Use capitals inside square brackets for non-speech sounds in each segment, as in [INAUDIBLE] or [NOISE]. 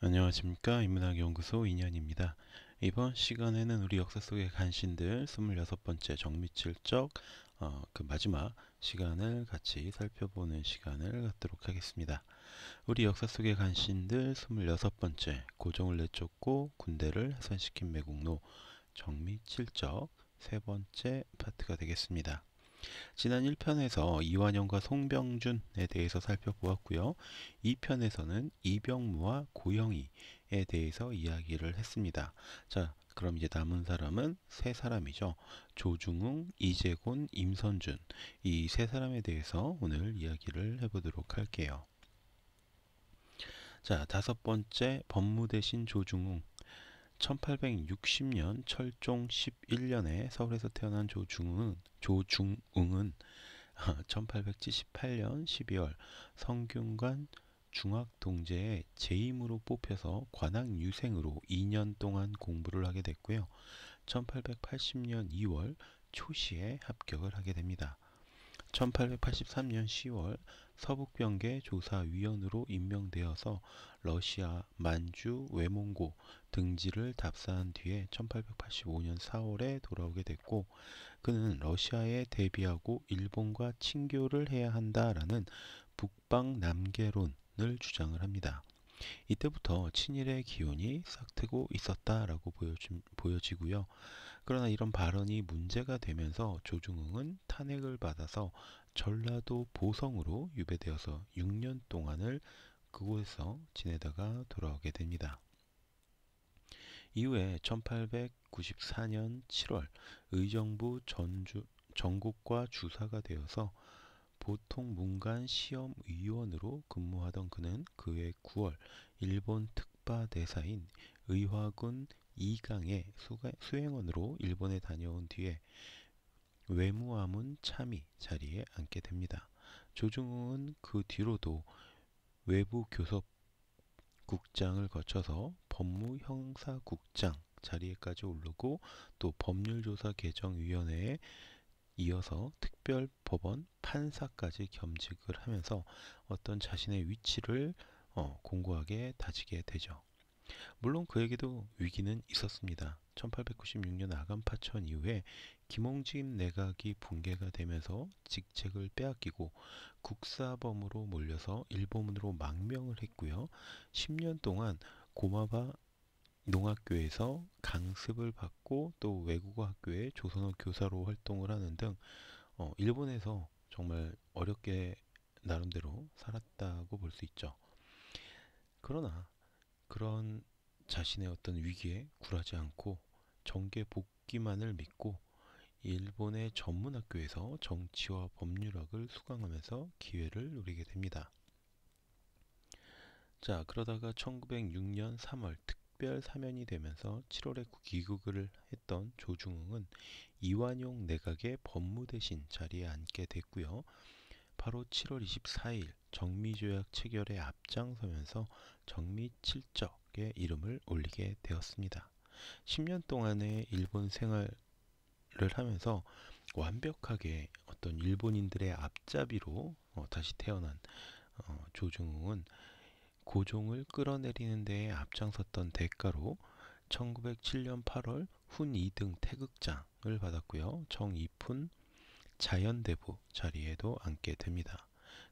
안녕하십니까 인문학연구소 이년입니다. 이번 시간에는 우리 역사 속의 간신들 26번째 정미칠적 어, 그 마지막 시간을 같이 살펴보는 시간을 갖도록 하겠습니다. 우리 역사 속의 간신들 26번째 고종을 내쫓고 군대를 해산시킨 매국노 정미칠적 세 번째 파트가 되겠습니다. 지난 1편에서 이완영과 송병준에 대해서 살펴보았고요. 2편에서는 이병무와 고영희에 대해서 이야기를 했습니다. 자, 그럼 이제 남은 사람은 세 사람이죠. 조중웅, 이재곤, 임선준 이 세 사람에 대해서 오늘 이야기를 해보도록 할게요. 자, 다섯 번째 법무대신 조중웅 1860년 철종 11년에 서울에서 태어난 조중은 조중웅은 1878년 12월 성균관 중학동제의 재임으로 뽑혀서 관악 유생으로 2년 동안 공부를 하게 됐고요. 1880년 2월 초시에 합격을 하게 됩니다. 1883년 10월 서북경계 조사위원으로 임명되어서 러시아, 만주, 외몽고 등지를 답사한 뒤에 1885년 4월에 돌아오게 됐고 그는 러시아에 대비하고 일본과 친교를 해야 한다라는 북방 남계론을 주장을 합니다. 이때부터 친일의 기운이 싹트고 있었다라고 보여지, 보여지고요. 그러나 이런 발언이 문제가 되면서 조중흥은 탄핵을 받아서 전라도 보성으로 유배되어서 6년 동안을 그곳에서 지내다가 돌아오게 됩니다. 이후에 1894년 7월 의정부 전주, 전국과 주사가 되어서 보통 문간 시험 위원으로 근무하던 그는 그해 9월 일본 특바 대사인 의화군 이강의 수행원으로 일본에 다녀온 뒤에 외무암은 참이 자리에 앉게 됩니다. 조중은 그 뒤로도 외부 교섭 국장을 거쳐서 법무형사국장 자리에까지 오르고 또 법률조사 개정위원회에 이어서 특별 법원 판사까지 겸직을 하면서 어떤 자신의 위치를 어, 공고하게 다지게 되죠. 물론 그에게도 위기는 있었습니다. 1896년 아간 파천 이후에 김홍집 내각이 붕괴가 되면서 직책을 빼앗기고 국사범으로 몰려서 일본으로 망명을 했고요. 10년 동안 고마바 농학교에서 강습을 받고 또 외국어 학교에 조선어 교사로 활동을 하는 등 어, 일본에서 정말 어렵게 나름대로 살았다고 볼 수 있죠. 그러나 그런 자신의 어떤 위기에 굴하지 않고 정계 복귀만을 믿고 일본의 전문학교에서 정치와 법률학을 수강하면서 기회를 누리게 됩니다. 자, 그러다가 1906년 3월 특별 사면이 되면서 7월에 귀국을 했던 조중흥은 이완용 내각의 법무대신 자리에 앉게 됐고요. 바로 7월 24일 정미조약 체결에 앞장서면서 정미칠적의 이름을 올리게 되었습니다. 10년 동안의 일본 생활을 하면서 완벽하게 어떤 일본인들의 앞잡이로 어, 다시 태어난 어, 조중웅은 고종을 끌어내리는 데에 앞장섰던 대가로 1907년 8월 훈 2등 태극장을 받았고요. 정이푼 자연대부 자리에도 앉게 됩니다.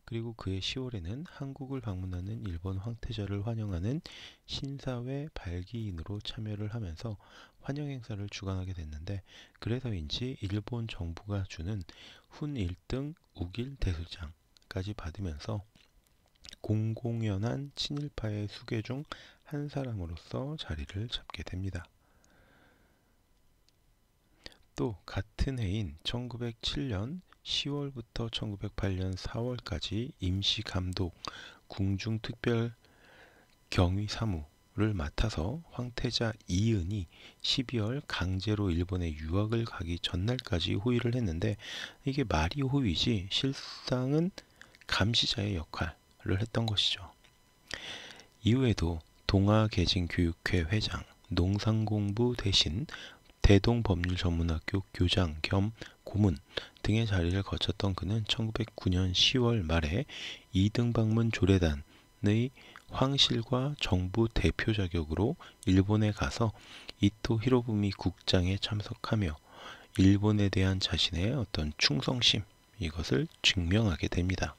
그리고 그해 10월에는 한국을 방문하는 일본 황태자를 환영하는 신사회 발기인으로 참여를 하면서 환영 행사를 주관하게 됐는데 그래서인지 일본 정부가 주는 훈 1등 우길 대술장까지 받으면서 공공연한 친일파의 수괴 중한 사람으로서 자리를 잡게 됩니다. 또 같은 해인 1907년 10월부터 1908년 4월까지 임시감독 궁중특별경위사무를 맡아서 황태자 이은이 12월 강제로 일본에 유학을 가기 전날까지 호위를 했는데 이게 말이 호위지 실상은 감시자의 역할을 했던 것이죠. 이후에도 동아개진교육회 회장, 농산공부 대신 대동법률전문학교 교장 겸 고문 등의 자리를 거쳤던 그는 1909년 10월 말에 이등방문 조례단의 황실과 정부 대표 자격으로 일본에 가서 이토 히로부미 국장에 참석하며 일본에 대한 자신의 어떤 충성심 이것을 증명하게 됩니다.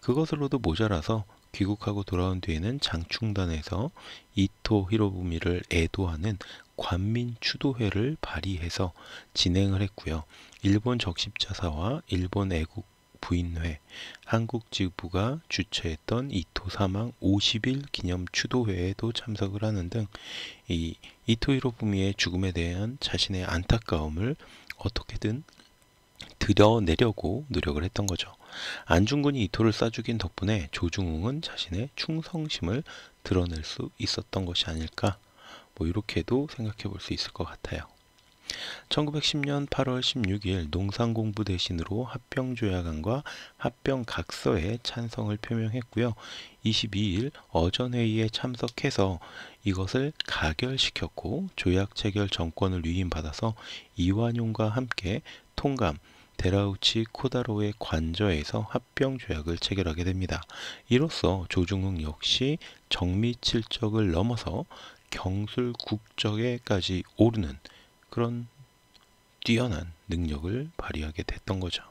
그것으로도 모자라서 귀국하고 돌아온 뒤에는 장충단에서 이토 히로부미를 애도하는 관민 추도회를 발의해서 진행을 했고요. 일본 적십자사와 일본 애국 부인회, 한국 지부가 주최했던 이토 사망 50일 기념 추도회에도 참석을 하는 등 이 이토 히로부미의 죽음에 대한 자신의 안타까움을 어떻게든 들여내려고 노력을 했던 거죠. 안중근이 이토를 싸죽인 덕분에 조중웅은 자신의 충성심을 드러낼 수 있었던 것이 아닐까 뭐 이렇게도 생각해 볼 수 있을 것 같아요. 1910년 8월 16일 농산공부 대신으로 합병조약안과 합병각서에 찬성을 표명했고요. 22일 어전회의에 참석해서 이것을 가결시켰고 조약 체결 정권을 위임받아서 이완용과 함께 통감, 데라우치 코다로의 관저에서 합병 조약을 체결하게 됩니다. 이로써 조중흥 역시 정미칠적을 넘어서 경술국적에까지 오르는 그런 뛰어난 능력을 발휘하게 됐던 거죠.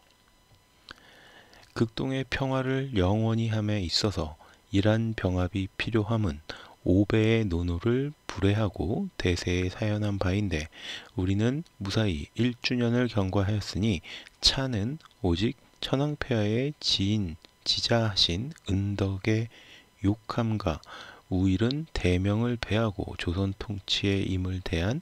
극동의 평화를 영원히 함에 있어서 이란 병합이 필요함은 5배의 노노를 불회하고 대세에 사연한 바인데 우리는 무사히 1주년을 경과하였으니 차는 오직 천황폐하의 지인 지자하신 은덕의 욕함과 우일은 대명을 배하고 조선 통치의 임을 대한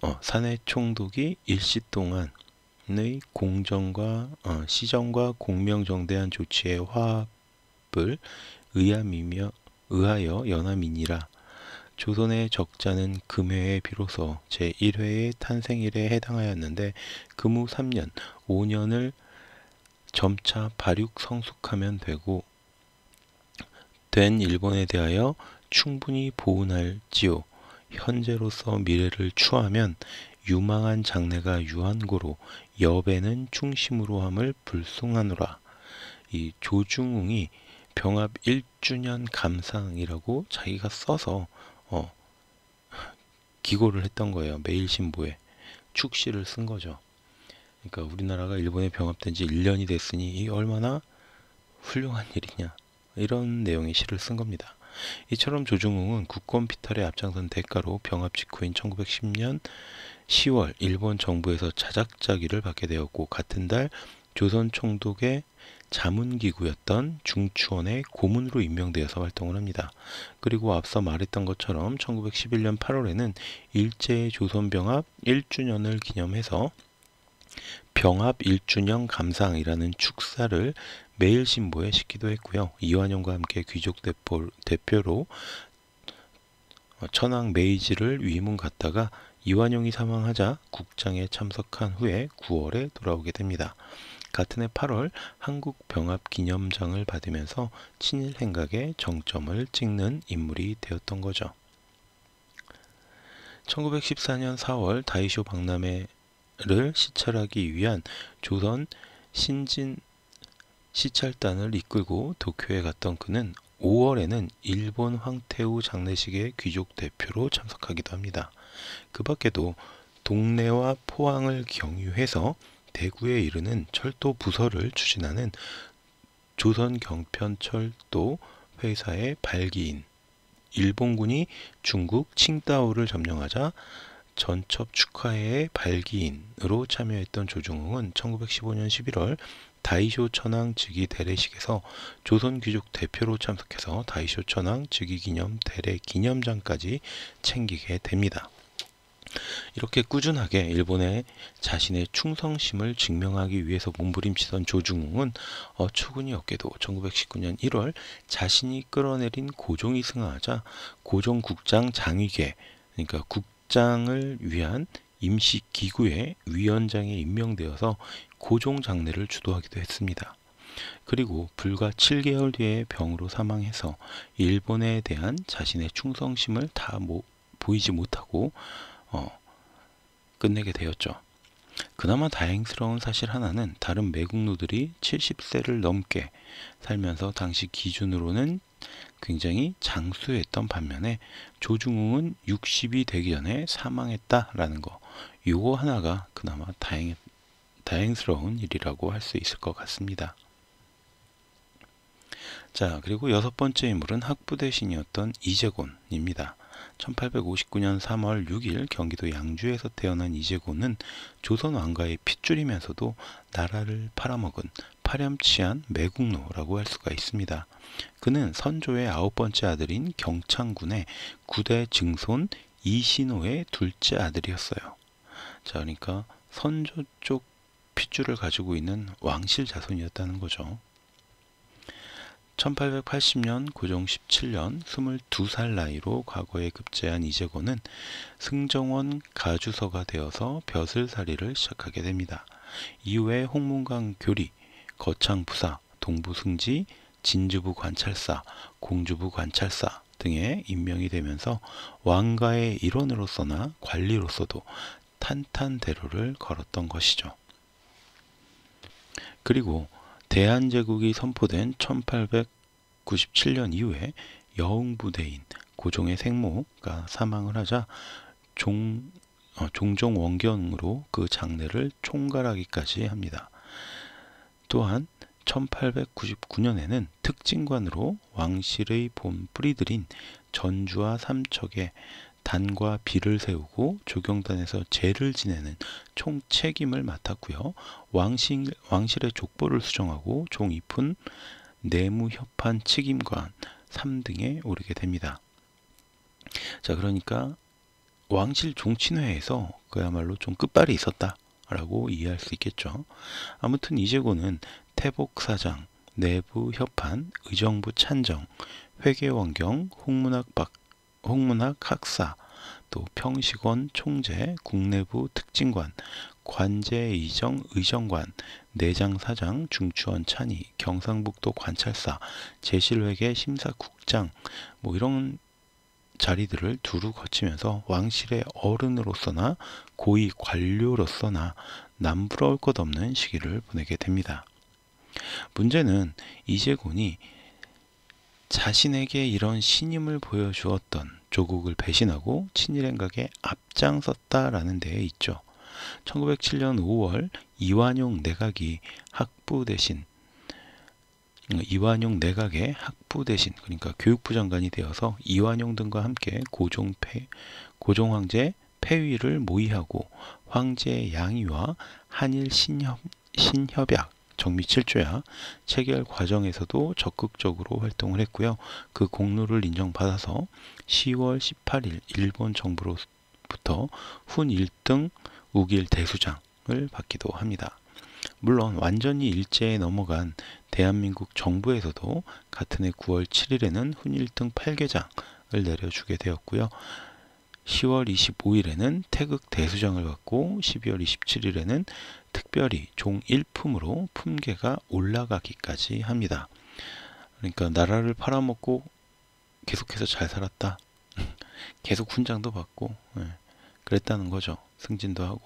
어, 사내 총독이 일시 동안의 공정과 어, 시정과 공명정대한 조치의 화합을 의함이며 의하여 연함이니라. 조선의 적자는 금회에 비로소 제1회의 탄생일에 해당하였는데 금후 3년, 5년을 점차 발육 성숙하면 되고 된 일본에 대하여 충분히 보훈할지요. 현재로서 미래를 추하면 유망한 장래가 유한고로 여배는 충심으로 함을 불송하노라. 이 조중웅이 병합 1주년 감상이라고 자기가 써서 어, 기고를 했던 거예요. 매일신보에 축시를 쓴 거죠. 그러니까 우리나라가 일본에 병합된 지 1년이 됐으니 이 얼마나 훌륭한 일이냐 이런 내용의 시를 쓴 겁니다. 이처럼 조중웅은 국권 피탈의 앞장선 대가로 병합 직후인 1910년 10월 일본 정부에서 자작자기를 받게 되었고 같은 달 조선 총독의 자문기구였던 중추원의 고문으로 임명되어서 활동을 합니다. 그리고 앞서 말했던 것처럼 1911년 8월에는 일제의 조선병합 1주년을 기념해서 병합 1주년 감상이라는 축사를 매일신보에 식기도 했고요. 이완용과 함께 귀족 대포, 대표로 어, 천황 메이지를 위문 갔다가 이완용이 사망하자 국장에 참석한 후에 9월에 돌아오게 됩니다. 같은 해 8월 한국병합기념장을 받으면서 친일 행각에 정점을 찍는 인물이 되었던 거죠. 1914년 4월 다이쇼 박람회를 시찰하기 위한 조선 신진 시찰단을 이끌고 도쿄에 갔던 그는 5월에는 일본 황태우 장례식의 귀족 대표로 참석하기도 합니다. 그 밖에도 동네와 포항을 경유해서 대구에 이르는 철도 부서를 추진하는 조선 경편철도 회사의 발기인 일본군이 중국 칭다오를 점령하자 전첩 축하회의 발기인으로 참여했던 조중흥은 1915년 11월 다이쇼 천황 즉위 대례식에서 조선 귀족 대표로 참석해서 다이쇼 천황 즉위 기념 대례 기념장까지 챙기게 됩니다. 이렇게 꾸준하게 일본에 자신의 충성심을 증명하기 위해서 몸부림치던 조중웅은 어처구니 없게도 1919년 1월 자신이 끌어내린 고종이 승하하자 고종국장 장위계 그러니까 국장을 위한 임시기구의 위원장에 임명되어서 고종 장례를 주도하기도 했습니다. 그리고 불과 7개월 뒤에 병으로 사망해서 일본에 대한 자신의 충성심을 다 모, 보이지 못하고 어, 끝내게 되었죠. 그나마 다행스러운 사실 하나는 다른 매국노들이 70세를 넘게 살면서 당시 기준으로는 굉장히 장수했던 반면에 조중웅은 60이 되기 전에 사망했다라는 거. 요거 하나가 그나마 다행했 다행스러운 일이라고 할 수 있을 것 같습니다. 자, 그리고 여섯 번째 인물은 학부 대신이었던 이재곤입니다. 1859년 3월 6일 경기도 양주에서 태어난 이재곤은 조선 왕가의 핏줄이면서도 나라를 팔아먹은 파렴치한 매국노라고 할 수가 있습니다. 그는 선조의 아홉 번째 아들인 경창군의 구대 증손 이신호의 둘째 아들이었어요. 자, 그러니까 선조 쪽 핏줄을 가지고 있는 왕실 자손이었다는 거죠. 1880년 고종 17년 22살 나이로 과거에 급제한 이재건은 승정원 가주서가 되어서 벼슬살이를 시작하게 됩니다. 이후에 홍문강 교리, 거창부사, 동부승지, 진주부 관찰사, 공주부 관찰사 등에 임명이 되면서 왕가의 일원으로서나 관리로서도 탄탄대로를 걸었던 것이죠. 그리고 대한제국이 선포된 1897년 이후에 여흥부대인 고종의 생모가 사망을 하자 종, 어, 종종 원경으로 그 장례를 총괄하기까지 합니다. 또한 1899년에는 특진관으로 왕실의 본뿌리들인 전주와 삼척에 단과 비를 세우고 조경단에서 제를 지내는 총 책임을 맡았고요. 왕실, 왕실의 족보를 수정하고 종이푼, 내무협판 책임관 3등에 오르게 됩니다. 자 그러니까 왕실 종친회에서 그야말로 좀 끝발이 있었다 라고 이해할 수 있겠죠. 아무튼 이재고는 태복사장, 내부협판, 의정부 찬정, 회계원경, 홍문학 박, 홍문학 학사, 또평시권 총재, 국내부 특징관 관제의정 의정관, 내장사장, 중추원 찬이, 경상북도 관찰사, 제실회계 심사국장 뭐 이런 자리들을 두루 거치면서 왕실의 어른으로서나 고위 관료로서나 남부러울 것 없는 시기를 보내게 됩니다. 문제는 이재곤이 자신에게 이런 신임을 보여주었던 조국을 배신하고 친일행각에 앞장섰다라는 데에 있죠. 1907년 5월 이완용 내각이 학부 대신 그러니까 이완용 내각의 학부 대신 그러니까 교육부 장관이 되어서 이완용 등과 함께 고종 폐, 고종 황제 폐위를 모의하고 황제 양위와 한일 신협 신협약 정미 7조야 체결 과정에서도 적극적으로 활동을 했고요. 그 공로를 인정받아서 10월 18일 일본 정부로부터 훈 1등 우길 대수장을 받기도 합니다. 물론 완전히 일제에 넘어간 대한민국 정부에서도 같은 해 9월 7일에는 훈 1등 8개장을 내려주게 되었고요. 10월 25일에는 태극 대수장을 받고 12월 27일에는 특별히 종 1품으로 품계가 올라가기까지 합니다. 그러니까 나라를 팔아먹고 계속해서 잘 살았다. [LAUGHS] 계속 훈장도 받고 예. 그랬다는 거죠. 승진도 하고.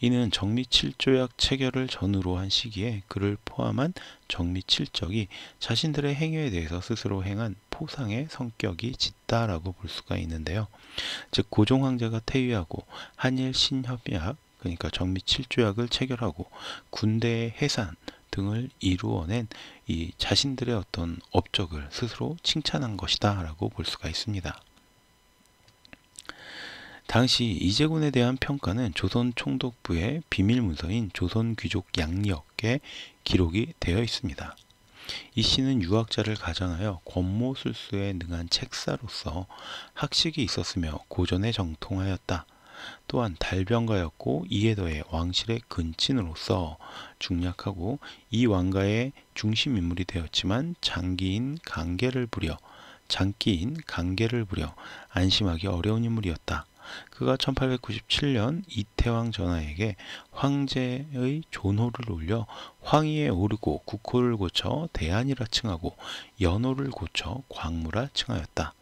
이는 정미 칠조약 체결을 전후로 한 시기에 그를 포함한 정미 칠적이 자신들의 행위에 대해서 스스로 행한 포상의 성격이 짙다라고 볼 수가 있는데요. 즉 고종 황제가 퇴위하고 한일 신협약 그러니까 정미 칠조약을 체결하고 군대 해산 등을 이루어낸 이 자신들의 어떤 업적을 스스로 칭찬한 것이다 라고 볼 수가 있습니다. 당시 이재곤에 대한 평가는 조선 총독부의 비밀 문서인 조선 귀족 양력에 기록이 되어 있습니다. 이 씨는 유학자를 가정하여 권모술수에 능한 책사로서 학식이 있었으며 고전에 정통하였다. 또한 달변가였고 이에 더해 왕실의 근친으로서 중략하고 이 왕가의 중심 인물이 되었지만 장기인 강계를 부려 장기인 강계를 부려 안심하기 어려운 인물이었다. 그가 1897년 이태왕 전하에게 황제의 존호를 올려 황위에 오르고 국호를 고쳐 대안이라 칭하고 연호를 고쳐 광무라 칭하였다.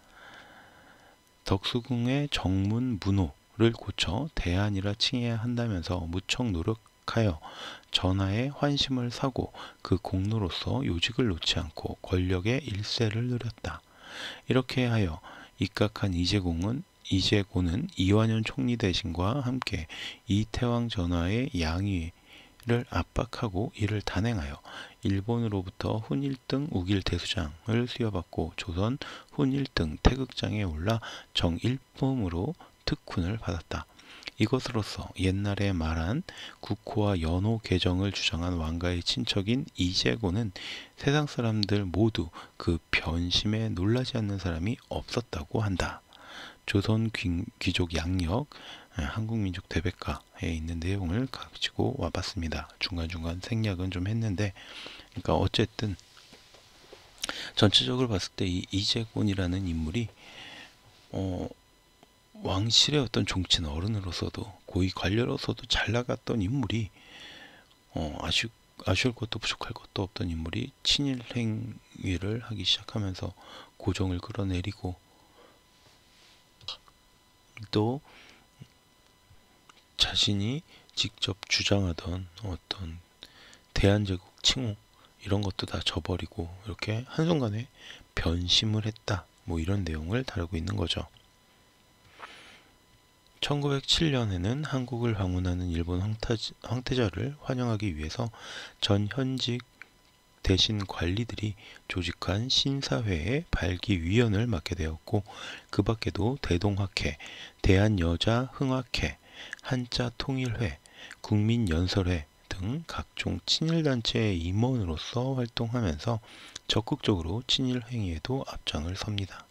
덕수궁의 정문 문호를 고쳐 대안이라 칭해야 한다면서 무척 노력하여 전하의 환심을 사고 그 공로로서 요직을 놓지 않고 권력의 일세를 누렸다. 이렇게 하여 입각한 이재공은 이재고는 이완현 총리 대신과 함께 이태왕 전화의 양위를 압박하고 이를 단행하여 일본으로부터 훈일등 우길 대수장을 수여받고 조선 훈일등 태극장에 올라 정일품으로 특훈을 받았다. 이것으로서 옛날에 말한 국호와 연호 개정을 주장한 왕가의 친척인 이재고는 세상 사람들 모두 그 변심에 놀라지 않는 사람이 없었다고 한다. 조선 귀, 족 양력 예, 한국민족 대백과에 있는 내용을 가지고 와봤습니다. 중간중간 생략은 좀 했는데 그러니까 어쨌든 전체적으로 봤을 때 이 이재곤이라는 인물이 어, 왕실의 어떤 종친 어른으로서도 고위 관료로서도 잘 나갔던 인물이 어, 아쉬, 아쉬울 것도 부족할 것도 없던 인물이 친일 행위를 하기 시작하면서 고정을 끌어내리고 또 자신이 직접 주장하던 어떤 대한제국 칭호 이런 것도 다 저버리고 이렇게 한순간에 변심을 했다 뭐 이런 내용을 다루고 있는 거죠. 1907년에는 한국을 방문하는 일본 황태자를 환영하기 위해서 전 현직 대신 관리들이 조직한 신사회의 발기위원을 맡게 되었고 그 밖에도 대동학회, 대한여자흥학회, 한자통일회, 국민연설회 등 각종 친일단체의 임원으로서 활동하면서 적극적으로 친일행위에도 앞장을 섭니다.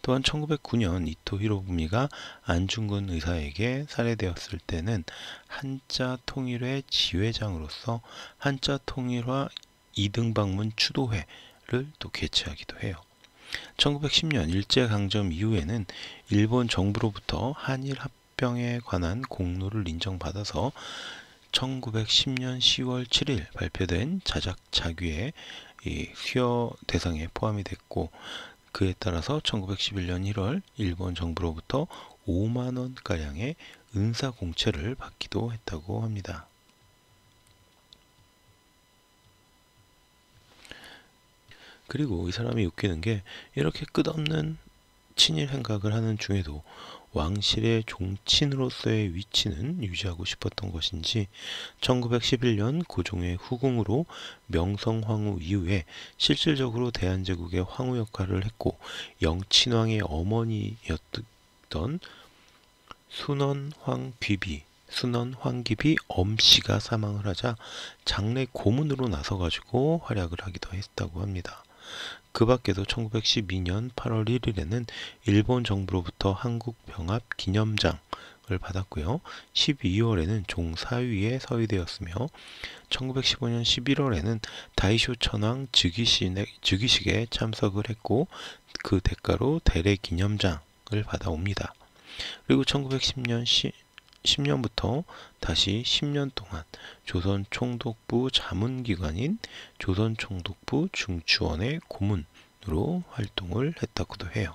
또한 1909년 이토 히로부미가 안중근 의사에게 살해되었을 때는 한자 통일회 지회장으로서 한자 통일화 2등 방문 추도회를 또 개최하기도 해요. 1910년 일제강점 이후에는 일본 정부로부터 한일 합병에 관한 공로를 인정받아서 1910년 10월 7일 발표된 자작자규에이 수여 대상에 포함이 됐고 그에 따라서 1911년 1월 일본 정부로부터 5만원가량의 은사공채를 받기도 했다고 합니다. 그리고 이 사람이 웃기는 게 이렇게 끝없는 친일 생각을 하는 중에도 왕실의 종친으로서의 위치는 유지하고 싶었던 것인지 1911년 고종의 후궁으로 명성황후 이후에 실질적으로 대한제국의 황후 역할을 했고 영친왕의 어머니였던 순원황 귀비 순원 황기비 엄씨가 사망을 하자 장래 고문으로 나서가지고 활약을 하기도 했다고 합니다. 그 밖에도 1912년 8월 1일에는 일본 정부로부터 한국 병합 기념장을 받았고요. 12월에는 종사위에 서위되었으며 1915년 11월에는 다이쇼 천황 즉위식에 참석을 했고 그 대가로 대례 기념장을 받아옵니다. 그리고 1910년 10년부터 다시 10년 동안 조선 총독부 자문기관인 조선 총독부 중추원의 고문으로 활동을 했다고도 해요.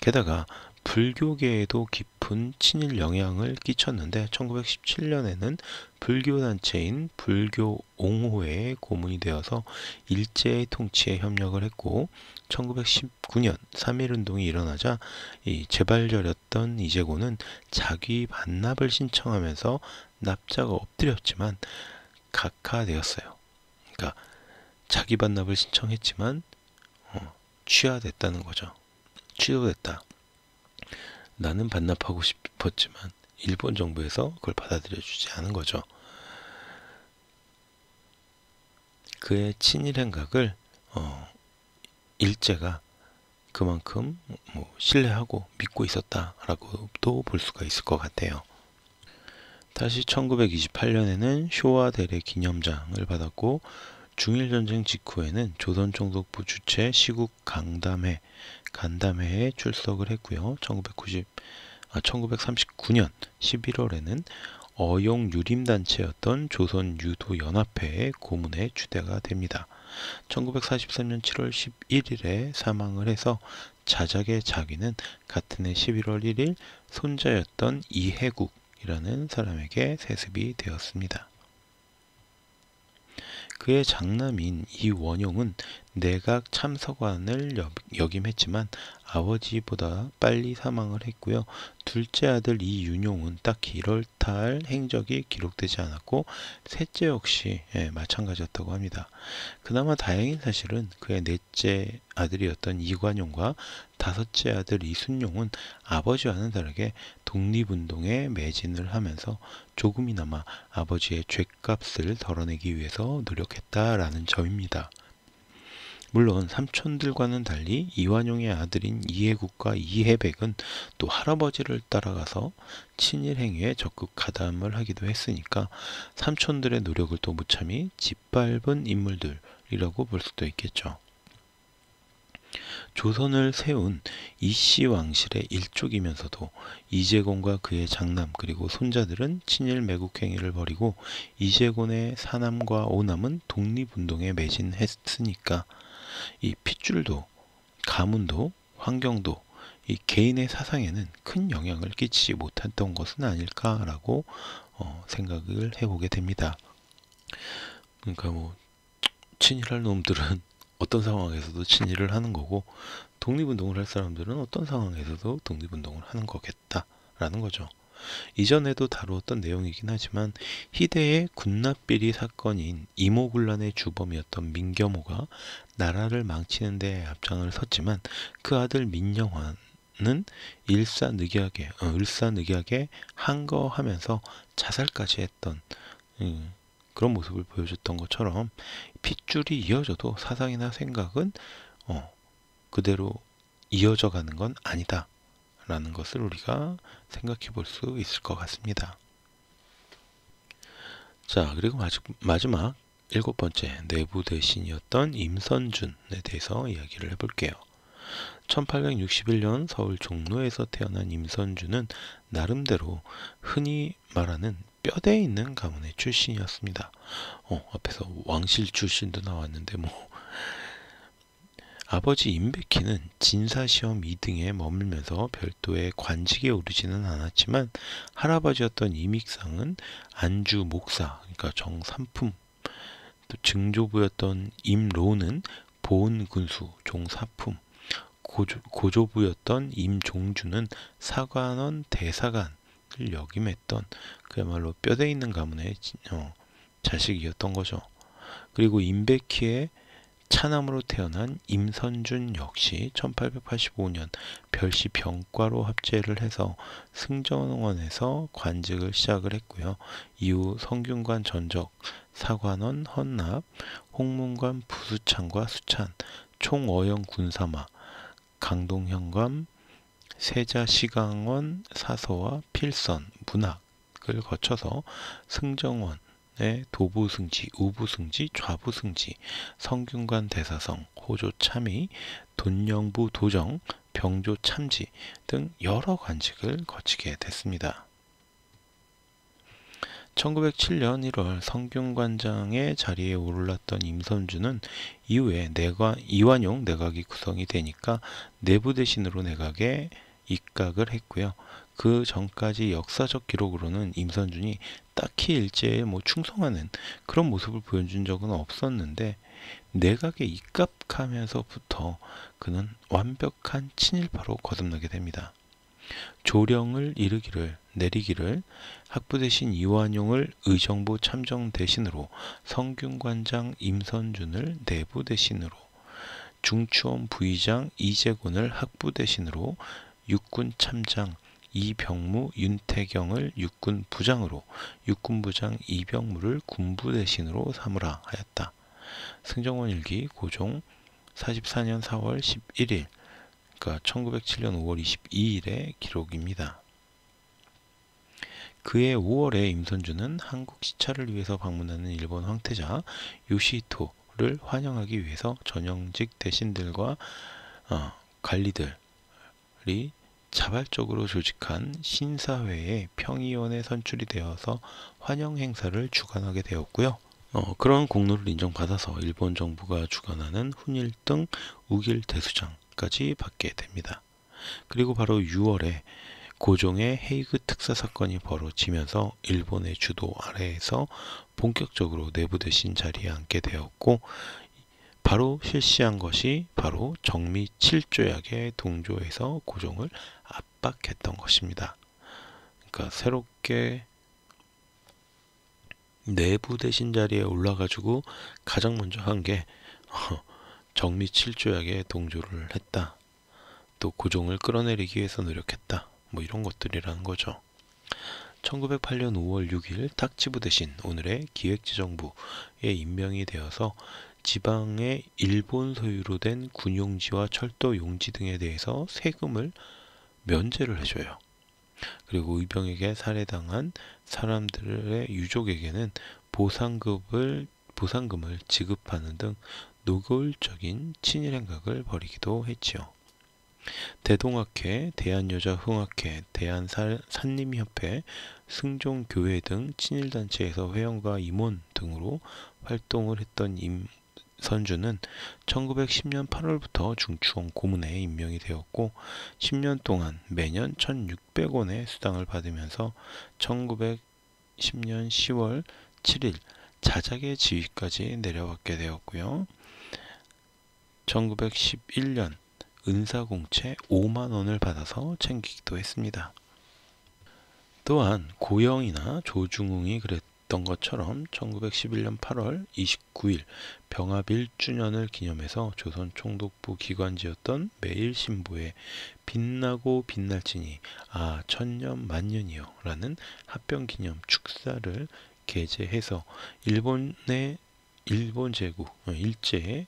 게다가 불교계에도 깊은 친일 영향을 끼쳤는데 1917년에는 불교 단체인 불교 옹호회의 고문이 되어서 일제의 통치에 협력을 했고 1919년 3.1운동이 일어나자 이 재발절였던 이재곤는 자기 반납을 신청하면서 납작가 엎드렸지만 각하되었어요. 그러니까 자기 반납을 신청했지만 어, 취하됐다는 거죠. 취소됐다. 나는 반납하고 싶었지만 일본 정부에서 그걸 받아들여주지 않은 거죠. 그의 친일 행각을 어, 일제가 그만큼 뭐 신뢰하고 믿고 있었다라고도 볼 수가 있을 것 같아요. 다시 1928년에는 쇼와 대례 기념장을 받았고 중일전쟁 직후에는 조선총독부 주최 시국 강담회 간담회에 출석을 했고요. 1990 아, 1939년 11월에는 어용 유림단체였던 조선유도연합회의 고문의주대가 됩니다. 1943년 7월 11일에 사망을 해서 자작의 자기는 같은 해 11월 1일 손자였던 이해국이라는 사람에게 세습이 되었습니다. 그의 장남인 이원용은 내각 참석관을 역임했지만 아버지보다 빨리 사망을 했고요. 둘째 아들 이윤용은 딱히 이럴 할 행적이 기록되지 않았고 셋째 역시 예, 마찬가지였다고 합니다. 그나마 다행인 사실은 그의 넷째 아들이었던 이관용과 다섯째 아들 이순용은 아버지와는 다르게 독립운동에 매진을 하면서 조금이나마 아버지의 죗값을 덜어내기 위해서 노력했다라는 점입니다. 물론 삼촌들과는 달리 이완용의 아들인 이해국과 이해백은 또 할아버지를 따라가서 친일 행위에 적극 가담을 하기도 했으니까 삼촌들의 노력을 또 무참히 짓밟은 인물들이라고 볼 수도 있겠죠. 조선을 세운 이씨 왕실의 일족이면서도 이재곤과 그의 장남 그리고 손자들은 친일 매국행위를 벌이고 이재곤의 사남과 오남은 독립운동에 매진했으니까 이 핏줄도 가문도 환경도 이 개인의 사상에는 큰 영향을 끼치지 못했던 것은 아닐까라고 어, 생각을 해보게 됩니다. 그러니까 뭐 친일할 놈들은 어떤 상황에서도 친일을 하는 거고 독립운동을 할 사람들은 어떤 상황에서도 독립운동을 하는 거겠다라는 거죠. 이전에도 다루었던 내용이긴 하지만 희대의 군납비리 사건인 이모군란의 주범이었던 민겸호가 나라를 망치는 데 앞장을 섰지만 그 아들 민영환은 일사늑이하게 어, 일사늑이하게 항거하면서 자살까지 했던 음, 그런 모습을 보여줬던 것처럼 핏줄이 이어져도 사상이나 생각은 어, 그대로 이어져 가는 건 아니다. 라는 것을 우리가 생각해 볼 수 있을 것 같습니다. 자, 그리고 마지막 일곱 번째 내부 대신이었던 임선준에 대해서 이야기를 해볼게요. 1861년 서울 종로에서 태어난 임선준은 나름대로 흔히 말하는 뼈대에 있는 가문의 출신이었습니다. 어, 앞에서 왕실 출신도 나왔는데 뭐 아버지 임백희는 진사시험 2등에 머물면서 별도의 관직에 오르지는 않았지만 할아버지였던 이믹상은 안주 목사, 그러니까 정삼품, 또 증조부였던 임로는 보은군수 종사품, 고조, 부였던 임종주는 사관원 대사관, 역임했던 그야말로 뼈대 있는 가문의 어, 자식이었던 거죠. 그리고 임백희의 차남으로 태어난 임선준 역시 1885년 별시 병과로 합제를 해서 승정원에서 관직을 시작을 했고요. 이후 성균관 전적, 사관원 헌납, 홍문관 부수창과 수찬, 총어영 군사마, 강동현관 세자 시강원 사서와 필선 문학을 거쳐서 승정원 의 도부승지, 우부승지, 좌부승지, 성균관 대사성, 호조참의, 돈영부 도정, 병조참지 등 여러 관직을 거치게 됐습니다. 1907년 1월 성균관장의 자리에 오르던 임선주는 이후에 내관, 이완용 내각이 구성이 되니까 내부 대신으로 내각에 입각을 했고요. 그 전까지 역사적 기록으로는 임선준이 딱히 일제에 뭐 충성하는 그런 모습을 보여준 적은 없었는데 내각에 입각하면서부터 그는 완벽한 친일파로 거듭나게 됩니다. 조령을 이르기를 내리기를 학부 대신 이완용을 의정부 참정 대신으로 성균관장 임선준을 내부 대신으로 중추원 부의장 이재곤을 학부 대신으로 육군 참장 이병무 윤태경을 육군 부장으로 육군 부장 이병무를 군부 대신으로 삼으라 하였다. 승정원 일기 고종 44년 4월 11일 그러니까 1907년 5월 22일의 기록입니다. 그해 5월에 임선주는 한국 시찰을 위해서 방문하는 일본 황태자 요시토를 환영하기 위해서 전형직 대신들과 어, 관리들이 자발적으로 조직한 신사회의 평의원에 선출이 되어서 환영 행사를 주관하게 되었고요. 어, 그런 공로를 인정받아서 일본 정부가 주관하는 훈일 등 우길 대수장까지 받게 됩니다. 그리고 바로 6월에 고종의 헤이그 특사 사건이 벌어지면서 일본의 주도 아래에서 본격적으로 내부 대신 자리에 앉게 되었고 바로 실시한 것이 바로 정미 7조약의 동조에서 고종을 압박했던 것입니다. 그러니까 새롭게 내부 대신 자리에 올라가지고 가장 먼저 한게 어, 정미 7조약에 동조를 했다. 또 고종을 끌어내리기 위해서 노력했다. 뭐 이런 것들이라는 거죠. 1908년 5월 6일 탁치부 대신 오늘의 기획재정부에 임명이 되어서 지방의 일본 소유로 된 군용지와 철도 용지 등에 대해서 세금을 면제를 해줘요. 그리고 의병에게 살해당한 사람들의 유족에게는 보상금을 보상금을 지급하는 등 노골적인 친일 행각을 벌이기도 했지요. 대동학회, 대한여자흥학회, 대한산림협회, 승종교회 등 친일단체에서 회원과 임원 등으로 활동을 했던 임 선주는 1910년 8월부터 중추원 고문에 임명이 되었고 10년 동안 매년 1,600원의 수당을 받으면서 1910년 10월 7일 자작의 지휘까지 내려받게 되었고요. 1911년 은사공채 5만 원을 받아서 챙기기도 했습니다. 또한 고영이나 조중웅이 그랬 던 했던 것처럼 1911년 8월 29일 병합 1주년을 기념해서 조선 총독부 기관지였던 매일신보에 빛나고 빛날지니 아 천년 만년이요 라는 합병 기념 축사를 게재해서 일본의 일본 제국 어, 일제의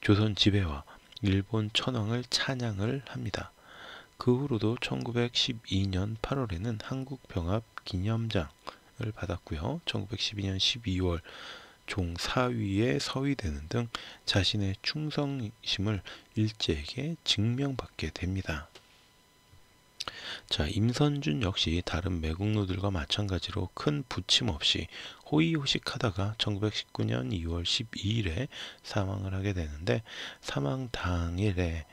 조선 지배와 일본 천황을 찬양을 합니다. 그 후로도 1912년 8월에는 한국병합 기념장 상을 받았고요. 1912년 12월 종사위에 서위되는 등 자신의 충성심을 일제에게 증명받게 됩니다. 자, 임선준 역시 다른 매국노들과 마찬가지로 큰 부침 없이 호의호식하다가 1919년 2월 12일에 사망을 하게 되는데 사망 당일에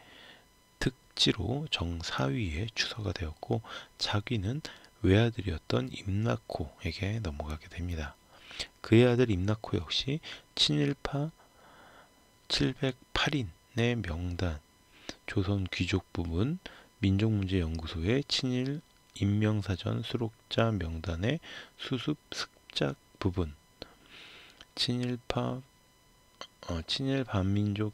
특지로 정사위에 추서가 되었고 자기는 외아들이었던 임나코에게 넘어가게 됩니다. 그의 아들 임나코 역시 친일파 708인의 명단, 조선 귀족 부문, 민족문제연구소의 친일 인명사전 수록자 명단의 수습 습작 부분, 친일파, 어, 친일 반민족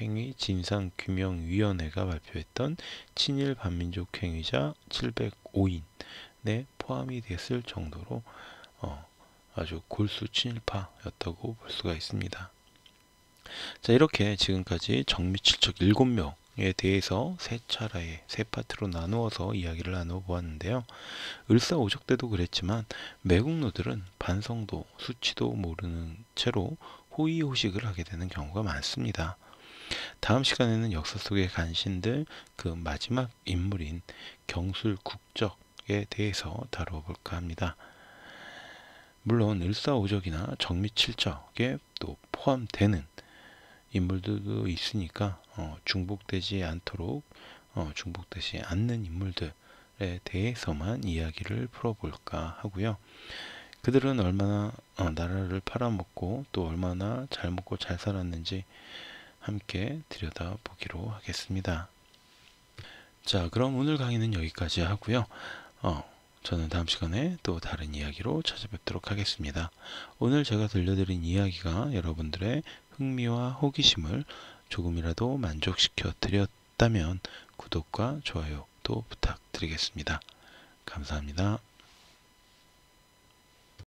행위 진상규명위원회가 발표했던 친일 반민족 행위자 705인에 포함이 됐을 정도로 어, 아주 골수 친일파였다고 볼 수가 있습니다. 자 이렇게 지금까지 정미칠척 7명에 대해서 세차례세 파트로 나누어서 이야기를 나눠보았는데요. 을사오적 때도 그랬지만 매국노들은 반성도 수치도 모르는 채로 호의호식을 하게 되는 경우가 많습니다. 다음 시간에는 역사 속의 간신들 그 마지막 인물인 경술 국적에 대해서 다루어볼까 합니다. 물론 을사오적이나 정미칠적에 또 포함되는 인물들도 있으니까 어, 중복되지 않도록 어, 중복되지 않는 인물들에 대해서만 이야기를 풀어볼까 하고요. 그들은 얼마나 어, 나라를 팔아먹고 또 얼마나 잘 먹고 잘 살았는지 함께 들여다 보기로 하겠습니다. 자, 그럼 오늘 강의는 여기까지 하고요. 어, 저는 다음 시간에 또 다른 이야기로 찾아뵙도록 하겠습니다. 오늘 제가 들려드린 이야기가 여러분들의 흥미와 호기심을 조금이라도 만족시켜 드렸다면 구독과 좋아요 또 부탁드리겠습니다. 감사합니다.